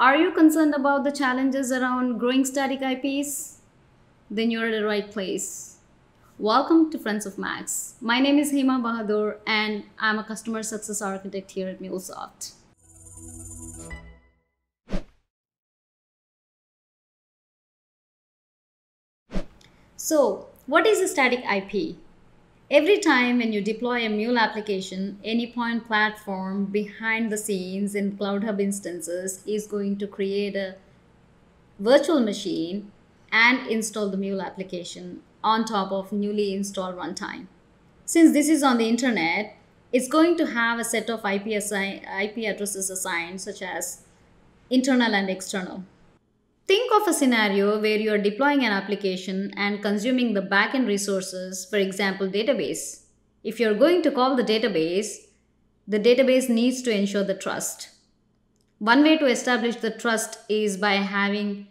Are you concerned about the challenges around growing static IPs? Then you're at the right place. Welcome to Friends of Max. My name is Hema Bahadur and I'm a customer success architect here at MuleSoft. So, what is a static IP? Every time when you deploy a Mule application, AnyPoint platform behind the scenes in Cloud Hub instances is going to create a virtual machine and install the Mule application on top of newly installed runtime. Since this is on the internet, it's going to have a set of IP, assi- IP addresses assigned, such as internal and external. Think of a scenario where you are deploying an application and consuming the backend resources, for example, database. If you're going to call the database, the database needs to ensure the trust. One way to establish the trust is by having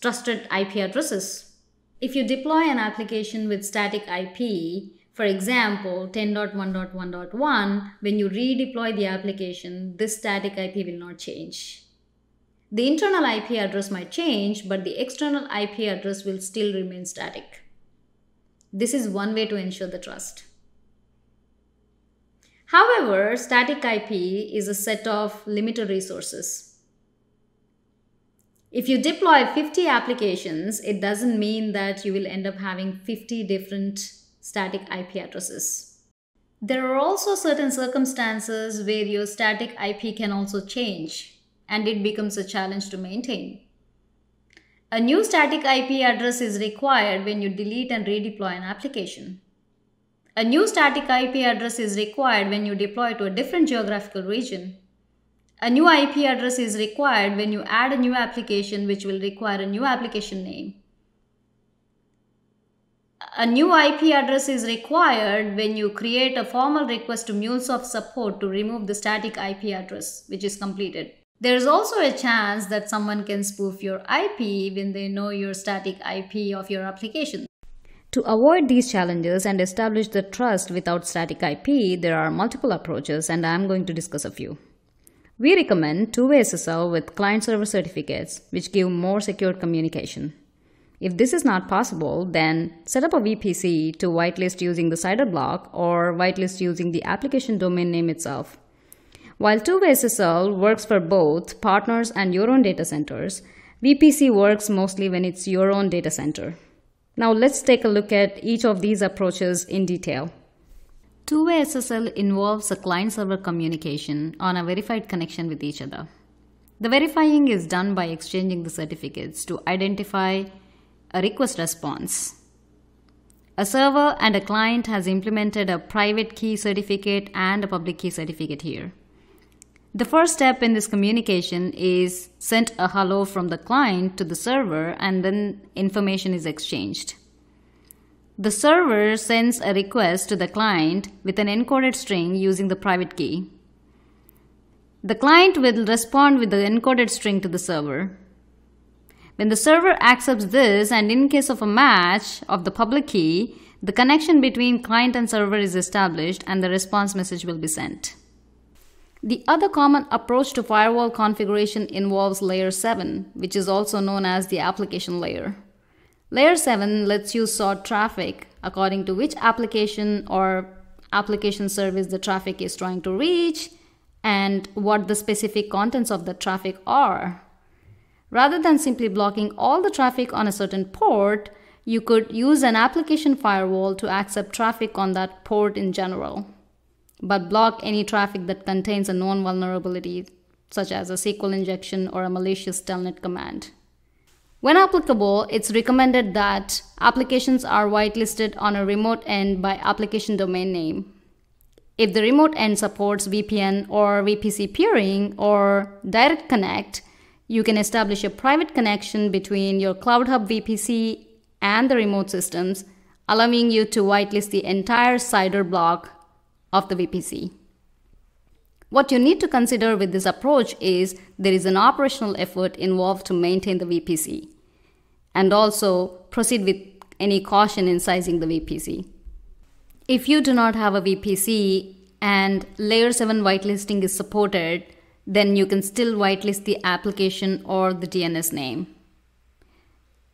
trusted IP addresses. If you deploy an application with static IP, for example, 10.1.1.1, when you redeploy the application, this static IP will not change. The internal IP address might change, but the external IP address will still remain static. This is one way to ensure the trust. However, static IP is a set of limited resources. If you deploy 50 applications, it doesn't mean that you will end up having 50 different static IP addresses. There are also certain circumstances where your static IP can also change and it becomes a challenge to maintain. A new static IP address is required when you delete and redeploy an application. A new static IP address is required when you deploy to a different geographical region. A new IP address is required when you add a new application which will require a new application name. A new IP address is required when you create a formal request to MuleSoft support to remove the static IP address which is completed. There's also a chance that someone can spoof your IP when they know your static IP of your application. To avoid these challenges and establish the trust without static IP, there are multiple approaches and I'm going to discuss a few. We recommend two-way SSL with client-server certificates, which give more secure communication. If this is not possible, then set up a VPC to whitelist using the CIDR block or whitelist using the application domain name itself. While two-way SSL works for both partners and your own data centers, VPC works mostly when it's your own data center. Now let's take a look at each of these approaches in detail. Two-way SSL involves a client-server communication on a verified connection with each other. The verifying is done by exchanging the certificates to identify a request response. A server and a client has implemented a private key certificate and a public key certificate here. The first step in this communication is sent a hello from the client to the server and then information is exchanged. The server sends a request to the client with an encoded string using the private key. The client will respond with the encoded string to the server. When the server accepts this and in case of a match of the public key, the connection between client and server is established and the response message will be sent. The other common approach to firewall configuration involves layer 7, which is also known as the application layer. Layer 7 lets you sort traffic according to which application or application service the traffic is trying to reach and what the specific contents of the traffic are. Rather than simply blocking all the traffic on a certain port, you could use an application firewall to accept traffic on that port in general but block any traffic that contains a known vulnerability, such as a SQL injection or a malicious telnet command. When applicable, it's recommended that applications are whitelisted on a remote end by application domain name. If the remote end supports VPN or VPC peering or direct connect, you can establish a private connection between your Cloud Hub VPC and the remote systems, allowing you to whitelist the entire CIDR block of the VPC. What you need to consider with this approach is there is an operational effort involved to maintain the VPC and also proceed with any caution in sizing the VPC. If you do not have a VPC and layer 7 whitelisting is supported, then you can still whitelist the application or the DNS name.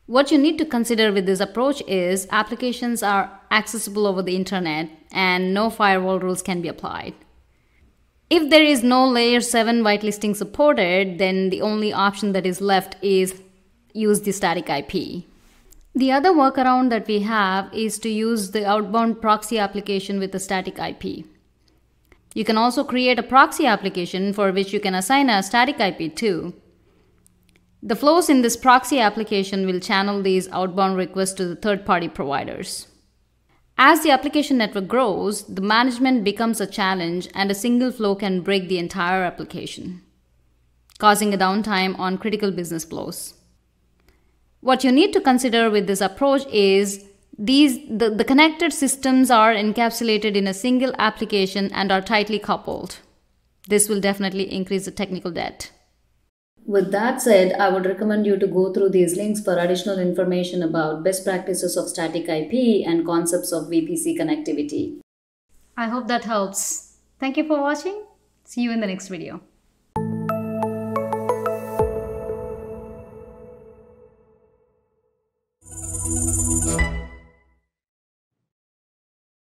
What you need to consider with this approach is applications are accessible over the internet and no firewall rules can be applied. If there is no layer 7 whitelisting supported, then the only option that is left is use the static IP. The other workaround that we have is to use the outbound proxy application with the static IP. You can also create a proxy application for which you can assign a static IP to. The flows in this proxy application will channel these outbound requests to the third-party providers. As the application network grows, the management becomes a challenge and a single flow can break the entire application, causing a downtime on critical business flows. What you need to consider with this approach is these the, the connected systems are encapsulated in a single application and are tightly coupled. This will definitely increase the technical debt. With that said, I would recommend you to go through these links for additional information about best practices of static IP and concepts of VPC connectivity. I hope that helps. Thank you for watching. See you in the next video.